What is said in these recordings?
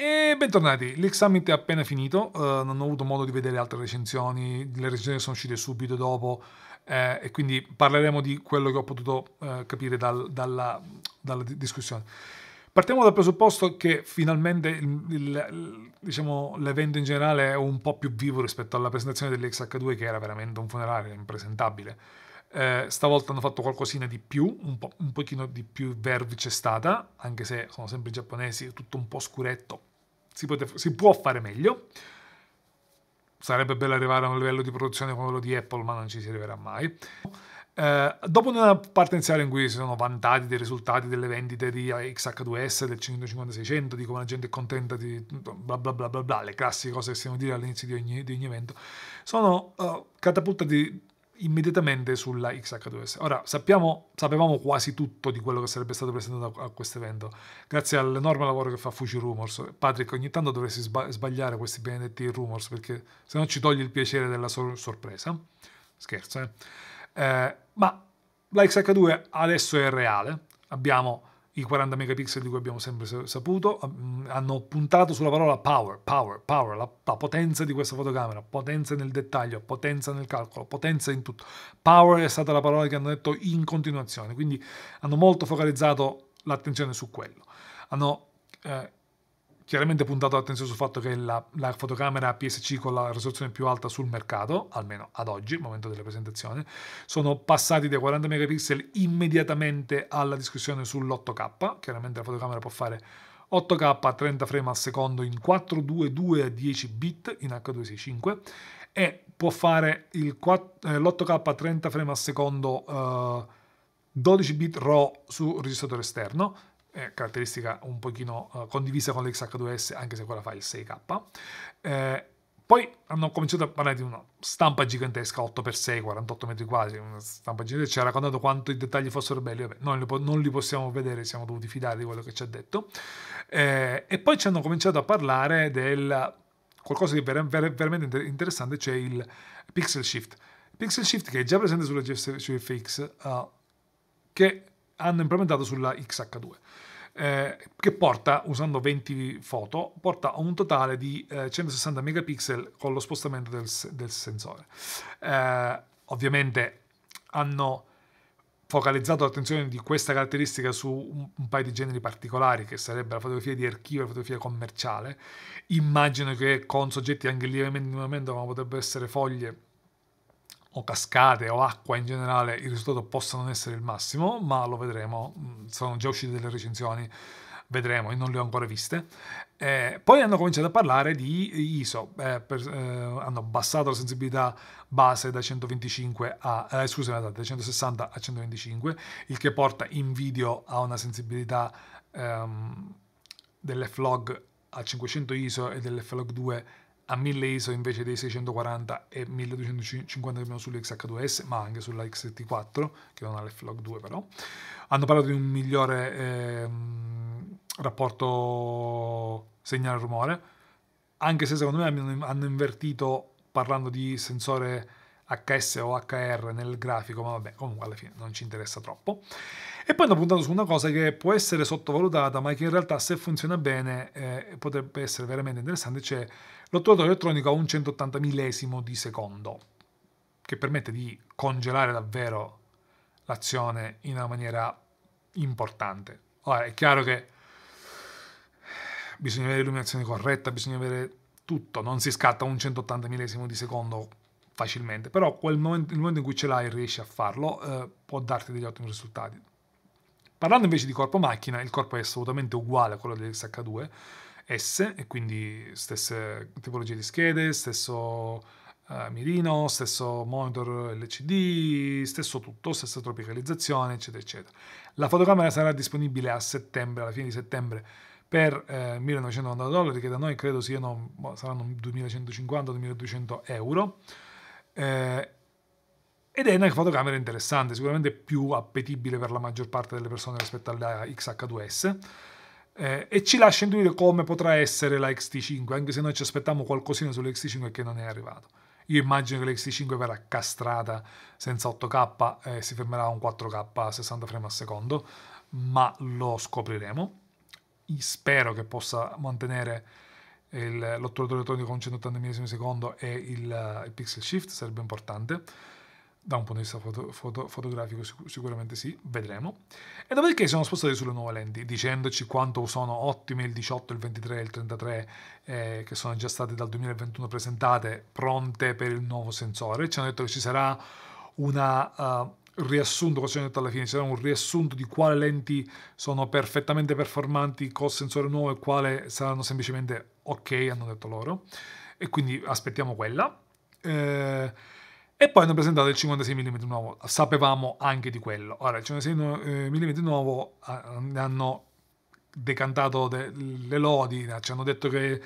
E bentornati, l'examen è appena finito, uh, non ho avuto modo di vedere altre recensioni, le recensioni sono uscite subito dopo eh, e quindi parleremo di quello che ho potuto uh, capire dal, dalla, dalla, discussione. Partiamo dal presupposto che finalmente diciamo, l'evento diciamo, in generale è un po' più vivo rispetto alla presentazione dell'XH2 che era veramente un funerale impresentabile. Eh, stavolta hanno fatto qualcosina di più, un, po', un pochino di più verve c'è stata, anche se sono sempre giapponesi, tutto un po' scuretto, si, pote, si può fare meglio. Sarebbe bello arrivare a un livello di produzione come quello di Apple, ma non ci si arriverà mai. Eh, dopo una parte iniziale in cui si sono vantati dei risultati delle vendite di XH2S, del 550-600, di come la gente è contenta di bla bla bla bla bla, le classiche cose che stiamo a dire all'inizio di ogni, di ogni evento, sono uh, catapultati immediatamente sulla XH2S. Ora sappiamo, sapevamo quasi tutto di quello che sarebbe stato presentato a questo evento, grazie all'enorme lavoro che fa Fuji Rumors. Patrick, ogni tanto dovresti sba- sbagliare questi benedetti rumors perché se no ci togli il piacere della sor- sorpresa. Scherzo, eh? eh? Ma la XH2 adesso è reale. Abbiamo i 40 megapixel di cui abbiamo sempre saputo, hanno puntato sulla parola power, power, power, la, la, potenza di questa fotocamera, potenza nel dettaglio, potenza nel calcolo, potenza in tutto. Power è stata la parola che hanno detto in continuazione, quindi hanno molto focalizzato l'attenzione su quello. Hanno eh, chiaramente puntato l'attenzione sul fatto che la, la, fotocamera PSC con la risoluzione più alta sul mercato, almeno ad oggi, al momento della presentazione, sono passati dai 40 megapixel immediatamente alla discussione sull'8K, chiaramente la fotocamera può fare 8K a 30 frame al secondo in 422 a 10 bit in H265 e può fare l'8K eh, a 30 frame al secondo eh, 12 bit RAW su registratore esterno eh, caratteristica un pochino eh, condivisa con l'XH2S, anche se quella fa il 6K. Eh, poi hanno cominciato a parlare di una stampa gigantesca 8x6, 48 metri quadri, una stampa gigantesca, ci ha raccontato quanto i dettagli fossero belli, Vabbè, non, li non, li possiamo vedere, siamo dovuti fidare di quello che ci ha detto. Eh, e poi ci hanno cominciato a parlare del qualcosa di ver- ver- veramente interessante, cioè il pixel shift. Pixel shift che è già presente sulla GFX, uh, eh, che hanno implementato sulla XH2 eh, che porta, usando 20 foto, porta a un totale di eh, 160 megapixel con lo spostamento del, del sensore. Eh, ovviamente hanno focalizzato l'attenzione di questa caratteristica su un, un, paio di generi particolari, che sarebbe la fotografia di archivio e la fotografia commerciale. Immagino che con soggetti anche lievemente in movimento, come potrebbero essere foglie, o cascate o acqua in generale il risultato possa non essere il massimo, ma lo vedremo, mm, sono già uscite delle recensioni, vedremo, io non le ho ancora viste. Eh, poi hanno cominciato a parlare di ISO, eh, per, eh, hanno abbassato la sensibilità base da, a, eh, scusate, da 160 a 125, il che porta in video a una sensibilità ehm, dell'F-Log a 500 ISO e dell'F-Log 2 a 1000 ISO invece dei 640 e 1250 che abbiamo sull'XH2S, ma anche sulla XT4, che non ha l'F-Log 2 però. Hanno parlato di un migliore eh, rapporto segnale-rumore, anche se secondo me hanno invertito parlando di sensore HS o HR nel grafico, ma vabbè, comunque alla fine non ci interessa troppo. E poi hanno puntato su una cosa che può essere sottovalutata, ma che in realtà se funziona bene eh, potrebbe essere veramente interessante, cioè l'otturatore elettronico a un 180 millesimo di secondo, che permette di congelare davvero l'azione in una maniera importante. Ora è chiaro che bisogna avere l'illuminazione corretta, bisogna avere tutto, non si scatta un 180 millesimo di secondo facilmente, però momento, il momento in cui ce l'hai e riesci a farlo eh, può darti degli ottimi risultati. Parlando invece di corpo macchina, il corpo è assolutamente uguale a quello dell'XH2 S, e quindi stesse tipologie di schede, stesso uh, mirino, stesso monitor LCD, stesso tutto, stessa tropicalizzazione, eccetera, eccetera. La fotocamera sarà disponibile a settembre, alla fine di settembre, per eh, 1990 dollari, che da noi credo siano, boh, saranno 2150-2200 euro. Eh, ed è una fotocamera interessante, sicuramente più appetibile per la maggior parte delle persone rispetto alla XH2S. Eh, e ci lascia intuire come potrà essere la XT5, anche se noi ci aspettiamo qualcosina sull'XT5 che non è arrivato. Io immagino che la XT5 verrà castrata senza 8K e si fermerà a un 4K a 60 frame al secondo, ma lo scopriremo. spero che possa mantenere l'otturatore elettronico con 180 millesimi secondo e il, il pixel shift, sarebbe importante da un punto di vista foto, foto, fotografico sic- sicuramente sì, vedremo. E dopodiché sono spostati sulle nuove lenti, dicendoci quanto sono ottime il 18, il 23 e il 33, eh, che sono già state dal 2021 presentate, pronte per il nuovo sensore. Ci hanno detto che ci sarà una... Uh, riassunto, cosa ci detto alla fine, sarà un riassunto di quale lenti sono perfettamente performanti col sensore nuovo e quale saranno semplicemente ok, hanno detto loro. E quindi aspettiamo quella. Eh, e poi hanno presentato il 56 mm nuovo, sapevamo anche di quello. Ora, il 56 eh, mm nuovo eh, hanno decantato le lodi, ci hanno detto che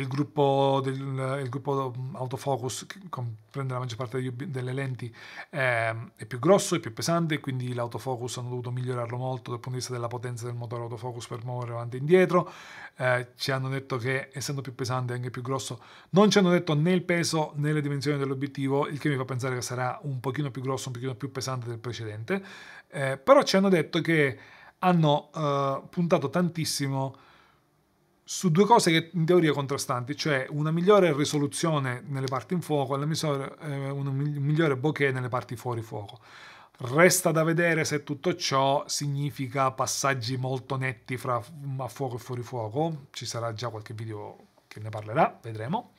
il gruppo, del, il gruppo mm, autofocus che comprende la maggior parte delle lenti è, ehm, è più grosso, è più pesante, quindi l'autofocus hanno dovuto migliorarlo molto dal punto di vista della potenza del motore autofocus per muovere avanti e indietro. Eh, ci hanno detto che essendo più pesante e anche più grosso, non ci hanno detto né il peso né le dimensioni dell'obiettivo, il che mi fa pensare che sarà un pochino più grosso, un pochino più pesante del precedente, eh, però ci hanno detto che hanno eh, puntato tantissimo su due cose che in teoria contrastanti, cioè una migliore risoluzione nelle parti in fuoco e eh, un migliore bokeh nelle parti fuori fuoco. Resta da vedere se tutto ciò significa passaggi molto netti fra a fuoco e fuori fuoco, ci sarà già qualche video che ne parlerà, vedremo.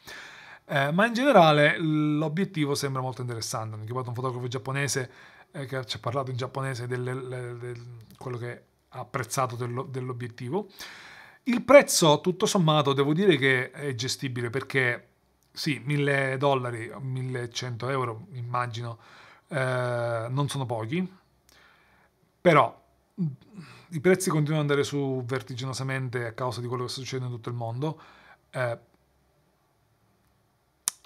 Eh, ma in generale l'obiettivo sembra molto interessante, mi ha chiamato un fotografo giapponese eh, che ci ha parlato in giapponese di quello che ha apprezzato dell'obiettivo. Il prezzo, tutto sommato, devo dire che è gestibile perché sì, 1000 dollari, 1100 euro immagino, eh, non sono pochi, però i prezzi continuano ad andare su vertiginosamente a causa di quello che sta succedendo in tutto il mondo. Eh,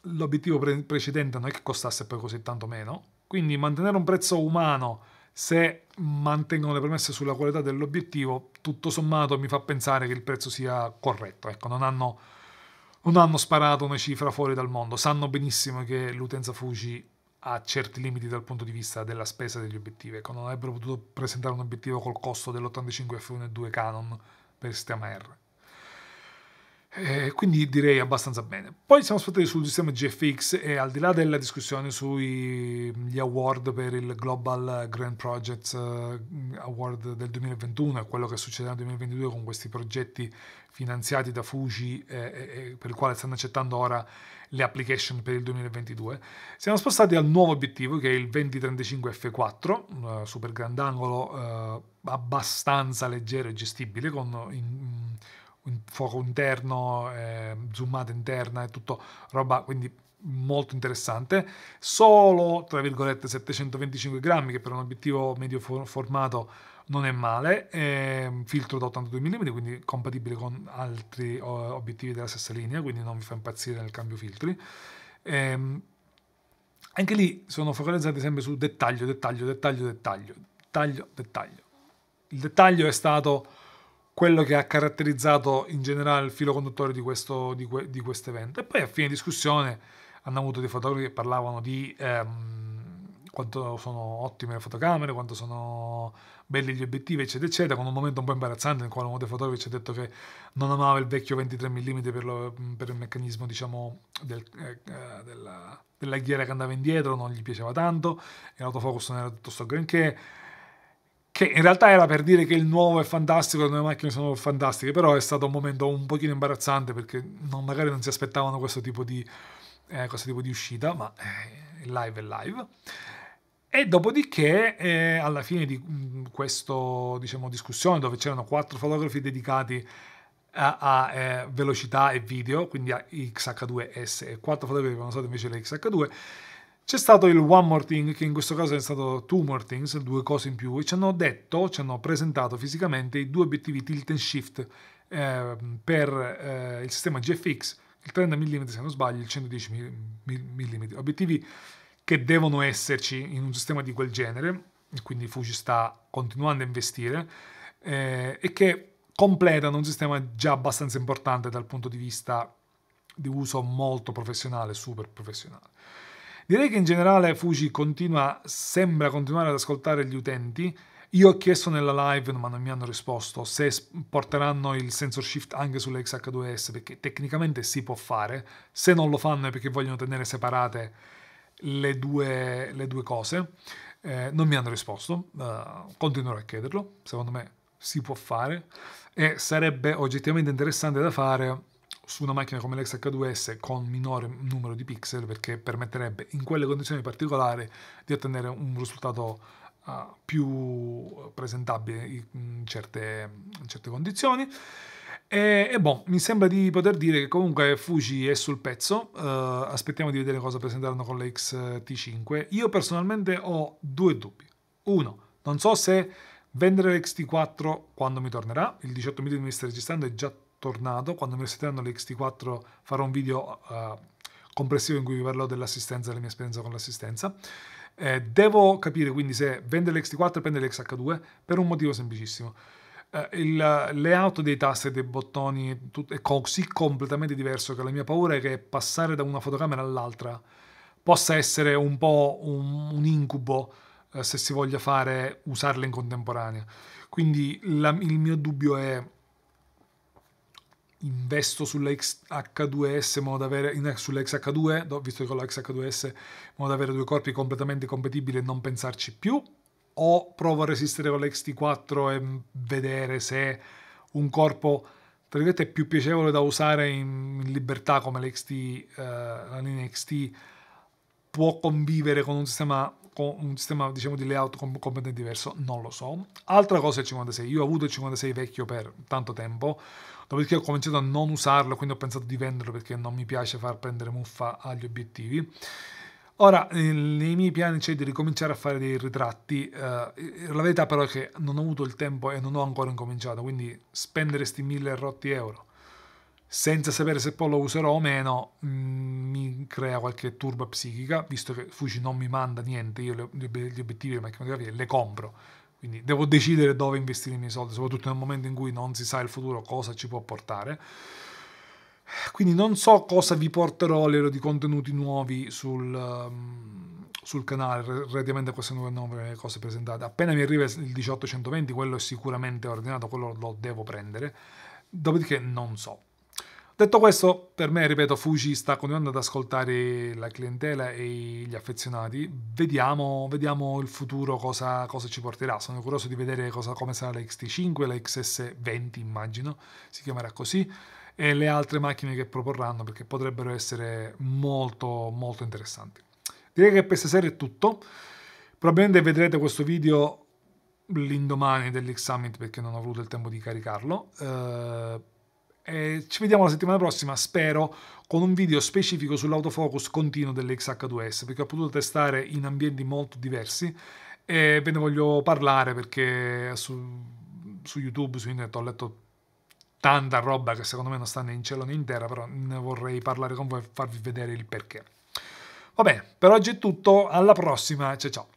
l'obiettivo pre- precedente non è che costasse poi così tanto meno, quindi mantenere un prezzo umano se mantengono le premesse sulla qualità dell'obiettivo, tutto sommato mi fa pensare che il prezzo sia corretto. Ecco, non hanno, non hanno sparato una cifra fuori dal mondo, sanno benissimo che l'utenza Fuji ha certi limiti dal punto di vista della spesa degli obiettivi. Ecco, non avrebbero potuto presentare un obiettivo col costo dell'85 F1 e 2 Canon per sistema R. Eh, quindi direi abbastanza bene. Poi siamo spostati sul sistema GFX e al di là della discussione sugli award per il Global Grand Projects eh, Award del 2021 e quello che succederà nel 2022 con questi progetti finanziati da Fuji eh, eh, per il quale stanno accettando ora le application per il 2022, siamo spostati al nuovo obiettivo che è il 2035 F4, un super grandangolo eh, abbastanza leggero e gestibile con... In, fuoco interno, eh, zoomata interna e tutto roba, quindi molto interessante. Solo, tra virgolette, 725 grammi, che per un obiettivo medio formato non è male, eh, filtro da 82 mm, quindi compatibile con altri obiettivi della stessa linea, quindi non vi fa impazzire nel cambio filtri. Eh, anche lì sono focalizzati sempre su dettaglio, dettaglio, dettaglio, dettaglio, dettaglio, dettaglio. Il dettaglio è stato quello che ha caratterizzato in generale il filo conduttore di questo di que, di evento. E poi a fine discussione hanno avuto dei fotografi che parlavano di ehm, quanto sono ottime le fotocamere, quanto sono belli gli obiettivi, eccetera, eccetera, con un momento un po' imbarazzante in cui uno dei fotografi ci ha detto che non amava il vecchio 23 mm per, lo, per il meccanismo, diciamo, del, eh, eh, della, della ghiera che andava indietro, non gli piaceva tanto, e l'autofocus non era tutto sto granché che in realtà era per dire che il nuovo è fantastico, le nuove macchine sono fantastiche, però è stato un momento un pochino imbarazzante perché non, magari non si aspettavano questo tipo di, eh, questo tipo di uscita, ma eh, live è live. E dopodiché, eh, alla fine di mm, questa diciamo, discussione, dove c'erano quattro fotografi dedicati a, a eh, velocità e video, quindi a XH2S e quattro fotografi che avevano state invece le XH2, c'è stato il One More Thing, che in questo caso è stato Two More Things, due cose in più, e ci hanno detto, ci hanno presentato fisicamente i due obiettivi tilt and shift eh, per eh, il sistema GFX, il 30 mm se non sbaglio, il 110 mm, obiettivi che devono esserci in un sistema di quel genere, quindi Fuji sta continuando a investire, eh, e che completano un sistema già abbastanza importante dal punto di vista di uso molto professionale, super professionale. Direi che in generale Fuji continua, sembra continuare ad ascoltare gli utenti. Io ho chiesto nella live, ma non mi hanno risposto, se porteranno il sensor shift anche sulle XH2S, perché tecnicamente si può fare. Se non lo fanno è perché vogliono tenere separate le due, le due cose. Eh, non mi hanno risposto, uh, continuerò a chiederlo, secondo me si può fare e sarebbe oggettivamente interessante da fare su una macchina come l'XH2S con minore numero di pixel perché permetterebbe in quelle condizioni particolari di ottenere un risultato uh, più presentabile in certe, in certe condizioni. E, e boh, mi sembra di poter dire che comunque Fuji è sul pezzo, uh, aspettiamo di vedere cosa presenteranno con la XT5. Io personalmente ho due dubbi. Uno, non so se vendere l'XT4 quando mi tornerà, il 18 mm mi sta registrando è già tornato, quando mi restituiranno l'XT4 farò un video uh, complessivo in cui vi parlerò dell'assistenza, della mia esperienza con l'assistenza. Eh, devo capire quindi se vendere l'XT4 o prendere l'XH2 per un motivo semplicissimo. Eh, il layout dei tasti e dei bottoni tutto, è così completamente diverso che la mia paura è che passare da una fotocamera all'altra possa essere un po' un, un incubo eh, se si voglia fare usarle in contemporanea. Quindi la, il mio dubbio è investo sulla XH2S in modo da avere, in, sulla XH2, visto che con la XH2S in modo da avere due corpi completamente compatibili e non pensarci più, o provo a resistere con la XT4 e vedere se un corpo tra virgolette più piacevole da usare in, in libertà come la, eh, la linea XT può convivere con un sistema con un sistema diciamo, di layout completamente diverso, non lo so. Altra cosa è il 56, io ho avuto il 56 vecchio per tanto tempo, dopodiché ho cominciato a non usarlo, quindi ho pensato di venderlo perché non mi piace far prendere muffa agli obiettivi. Ora, nei miei piani c'è di ricominciare a fare dei ritratti, eh, la verità però è che non ho avuto il tempo e non ho ancora incominciato, quindi spendere sti mille rotti euro senza sapere se poi lo userò o meno, mm, mi crea qualche turba psichica, visto che Fuji non mi manda niente, io gli obiettivi delle macchine fotografie le compro, quindi devo decidere dove investire i miei soldi, soprattutto nel momento in cui non si sa il futuro cosa ci può portare. Quindi non so cosa vi porterò a livello di contenuti nuovi sul, um, sul canale relativamente a queste nuove, nuove cose presentate. Appena mi arriva il 1820, quello è sicuramente ordinato, quello lo devo prendere. Dopodiché non so. Detto questo, per me, ripeto, Fuji sta continuando ad ascoltare la clientela e gli affezionati. Vediamo, vediamo il futuro cosa, cosa, ci porterà. Sono curioso di vedere cosa, come sarà la XT5, la XS20 immagino, si chiamerà così, e le altre macchine che proporranno perché potrebbero essere molto, molto interessanti. Direi che per stasera è tutto. Probabilmente vedrete questo video l'indomani dell'X Summit perché non ho avuto il tempo di caricarlo. Uh, eh, ci vediamo la settimana prossima, spero, con un video specifico sull'autofocus continuo dell'XH2S, perché ho potuto testare in ambienti molto diversi e ve ne voglio parlare perché su, su YouTube, su internet ho letto tanta roba che secondo me non sta né in cielo né in terra, però ne vorrei parlare con voi e farvi vedere il perché. Va bene, per oggi è tutto, alla prossima, ciao ciao!